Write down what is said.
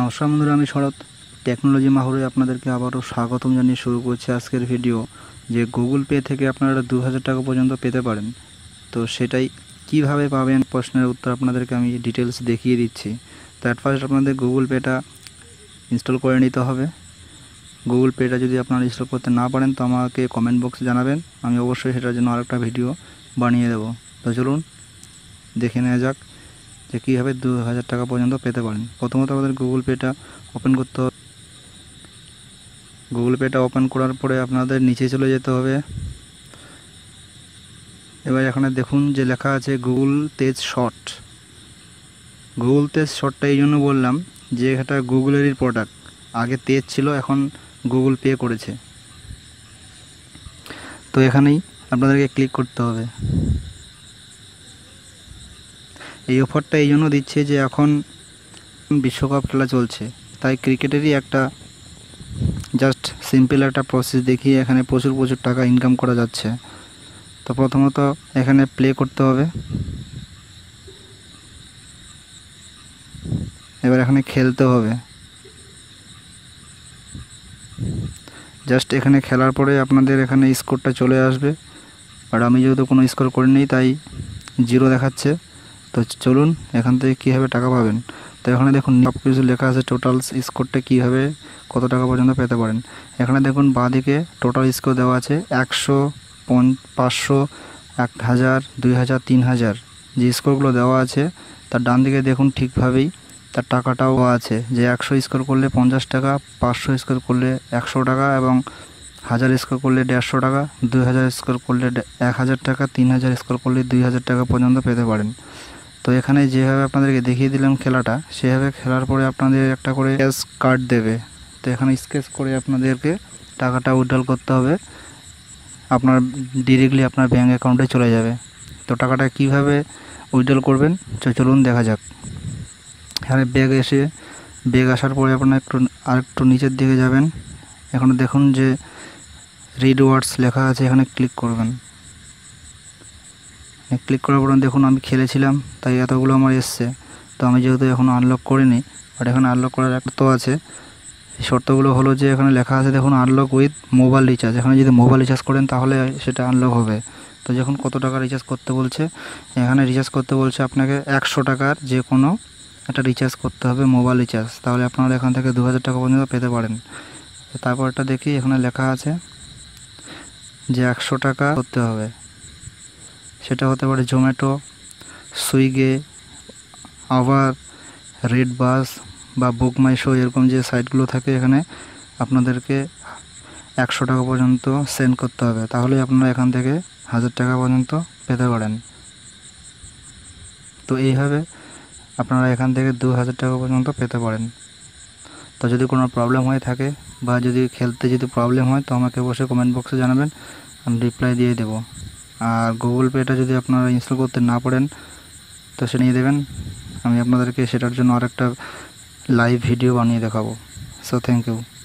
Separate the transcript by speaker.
Speaker 1: নমস্কার বন্ধুরা আমি শরৎ টেকনোলজি মাহরে আপনাদেরকে আবারও স্বাগতম জানিয়ে শুরু করছি আজকের ভিডিও যে গুগল পে থেকে আপনারা দু হাজার টাকা পর্যন্ত পেতে পারেন তো সেটাই কিভাবে পাবেন প্রশ্নের উত্তর আপনাদেরকে আমি ডিটেলস দেখিয়ে দিচ্ছি তো অ্যাট ফার্স্ট আপনাদের গুগল পেটা ইনস্টল করে নিতে হবে গুগল পেটা যদি আপনারা ইনস্টল করতে না পারেন তো আমাকে কমেন্ট বক্সে জানাবেন আমি অবশ্যই সেটার জন্য আরেকটা ভিডিও বানিয়ে দেব তো চলুন দেখে নেওয়া যাক যে কীভাবে দু হাজার টাকা পর্যন্ত পেতে পারেন প্রথমত আমাদের গুগল পেটা ওপেন করতে হবে গুগল পেটা ওপেন করার পরে আপনাদের নিচে চলে যেতে হবে এবার এখানে দেখুন যে লেখা আছে গুগল তেজ শর্ট গুগল তেজ শর্টটা এই জন্য বললাম যে এটা গুগলেরই প্রোডাক্ট আগে তেজ ছিল এখন গুগল পে করেছে তো এখানেই আপনাদেরকে ক্লিক করতে হবে এই অফারটা এই জন্য দিচ্ছে যে এখন বিশ্বকাপ খেলা চলছে তাই ক্রিকেটেরই একটা জাস্ট সিম্পল একটা প্রসেস দেখিয়ে এখানে প্রচুর প্রচুর টাকা ইনকাম করা যাচ্ছে তো প্রথমত এখানে প্লে করতে হবে এবার এখানে খেলতে হবে জাস্ট এখানে খেলার পরে আপনাদের এখানে স্কোরটা চলে আসবে আর আমি যেহেতু কোনো স্কোর করিনি তাই জিরো দেখাচ্ছে তো চলুন এখান থেকে কীভাবে টাকা পাবেন তো এখানে দেখুন সব কিছু লেখা আছে টোটাল স্কোরটা কীভাবে কত টাকা পর্যন্ত পেতে পারেন এখানে দেখুন বাঁদিকে টোটাল স্কোর দেওয়া আছে একশো পন পাঁচশো এক হাজার দুই হাজার তিন হাজার যে স্কোরগুলো দেওয়া আছে তার ডান দিকে দেখুন ঠিকভাবেই তার টাকাটাও আছে যে একশো স্কোর করলে পঞ্চাশ টাকা পাঁচশো স্কোর করলে একশো টাকা এবং হাজার স্কোর করলে দেড়শো টাকা দুই হাজার স্কোর করলে এক হাজার টাকা তিন হাজার স্কোর করলে দুই হাজার টাকা পর্যন্ত পেতে পারেন তো এখানে যেভাবে আপনাদেরকে দেখিয়ে দিলাম খেলাটা সেভাবে খেলার পরে আপনাদের একটা করে স্কেচ কার্ড দেবে তো এখানে স্কেচ করে আপনাদেরকে টাকাটা উইড্রল করতে হবে আপনার ডিরেক্টলি আপনার ব্যাঙ্ক অ্যাকাউন্টে চলে যাবে তো টাকাটা কিভাবে উইড্রল করবেন চলুন দেখা যাক এখানে ব্যাগ এসে ব্যাগ আসার পরে আপনার একটু আর একটু নিচের দিকে যাবেন এখানে দেখুন যে রিড ওয়ার্ডস লেখা আছে এখানে ক্লিক করবেন ক্লিক করার পর দেখুন আমি খেলেছিলাম তাই এতগুলো আমার এসছে তো আমি যেহেতু এখনও আনলক করিনি বাট এখানে আনলক করার শর্ত আছে শর্তগুলো হলো যে এখানে লেখা আছে দেখুন আনলক উইথ মোবাইল রিচার্জ এখানে যদি মোবাইল রিচার্জ করেন তাহলে সেটা আনলক হবে তো যখন কত টাকা রিচার্জ করতে বলছে এখানে রিচার্জ করতে বলছে আপনাকে একশো টাকার যে কোনো একটা রিচার্জ করতে হবে মোবাইল রিচার্জ তাহলে আপনারা এখান থেকে দু টাকা পর্যন্ত পেতে পারেন তারপরটা দেখি এখানে লেখা আছে যে একশো টাকা করতে হবে সেটা হতে পারে জোম্যাটো সুইগে আবার রেড বাস বা বুক মাই শো এরকম যে সাইটগুলো থাকে এখানে আপনাদেরকে একশো টাকা পর্যন্ত সেন্ড করতে হবে তাহলে আপনারা এখান থেকে হাজার টাকা পর্যন্ত পেতে পারেন তো এইভাবে আপনারা এখান থেকে দু হাজার টাকা পর্যন্ত পেতে পারেন তো যদি কোনো প্রবলেম হয়ে থাকে বা যদি খেলতে যদি প্রবলেম হয় তো আমাকে বসে কমেন্ট বক্সে জানাবেন আমি রিপ্লাই দিয়ে দেবো আর গুগল পেটা যদি আপনারা ইনস্টল করতে না পারেন তো সে নিয়ে দেবেন আমি আপনাদেরকে সেটার জন্য আরেকটা লাইভ ভিডিও বানিয়ে দেখাবো সো থ্যাংক ইউ